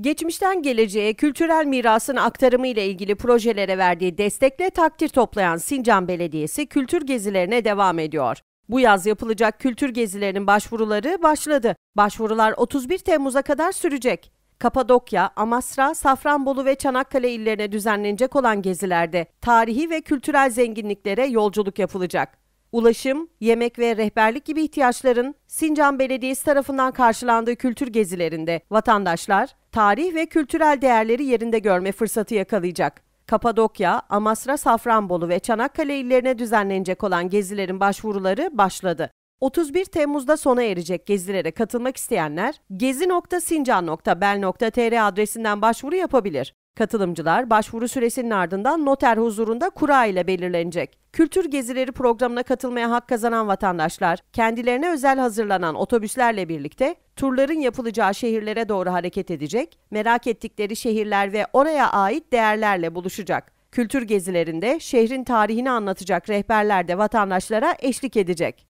Geçmişten geleceğe kültürel mirasın aktarımı ile ilgili projelere verdiği destekle takdir toplayan Sincan Belediyesi kültür gezilerine devam ediyor. Bu yaz yapılacak kültür gezilerinin başvuruları başladı. Başvurular 31 Temmuz'a kadar sürecek. Kapadokya, Amasra, Safranbolu ve Çanakkale illerine düzenlenecek olan gezilerde tarihi ve kültürel zenginliklere yolculuk yapılacak ulaşım, yemek ve rehberlik gibi ihtiyaçların Sincan Belediyesi tarafından karşılandığı kültür gezilerinde vatandaşlar tarih ve kültürel değerleri yerinde görme fırsatı yakalayacak. Kapadokya, Amasra, Safranbolu ve Çanakkale illerine düzenlenecek olan gezilerin başvuruları başladı. 31 Temmuz'da sona erecek gezilere katılmak isteyenler gezi.sincan.bel.tr adresinden başvuru yapabilir. Katılımcılar başvuru süresinin ardından noter huzurunda kura ile belirlenecek. Kültür gezileri programına katılmaya hak kazanan vatandaşlar kendilerine özel hazırlanan otobüslerle birlikte turların yapılacağı şehirlere doğru hareket edecek, merak ettikleri şehirler ve oraya ait değerlerle buluşacak. Kültür gezilerinde şehrin tarihini anlatacak rehberler de vatandaşlara eşlik edecek.